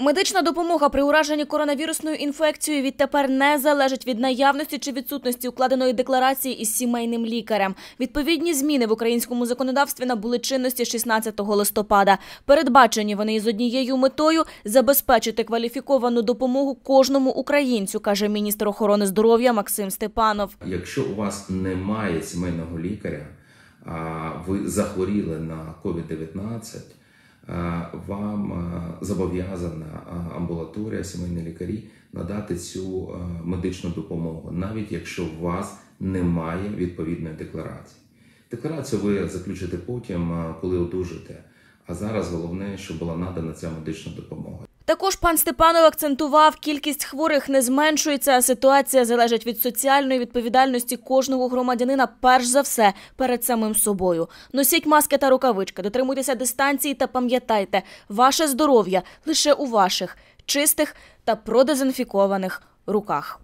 Медична допомога при ураженні коронавірусною інфекцією відтепер не залежить від наявності чи відсутності укладеної декларації із сімейним лікарем. Відповідні зміни в українському законодавстві набули чинності 16 листопада. Передбачені вони із однією метою забезпечити кваліфіковану допомогу кожному українцю, каже міністр охорони здоров'я Максим Степанов. Якщо у вас немає сімейного лікаря, а ви захворіли на COVID-19, вам е, зобов'язана е, амбулаторія, сімейні лікарі надати цю е, медичну допомогу, навіть якщо у вас немає відповідної декларації. Декларацію ви заключите потім, коли одужите. А зараз головне, щоб була надана ця медична допомога. Також пан Степанов акцентував, кількість хворих не зменшується. а Ситуація залежить від соціальної відповідальності кожного громадянина. Перш за все перед самим собою. Носіть маски та рукавички, дотримуйтеся дистанції та пам'ятайте, ваше здоров'я лише у ваших чистих та продезінфікованих руках.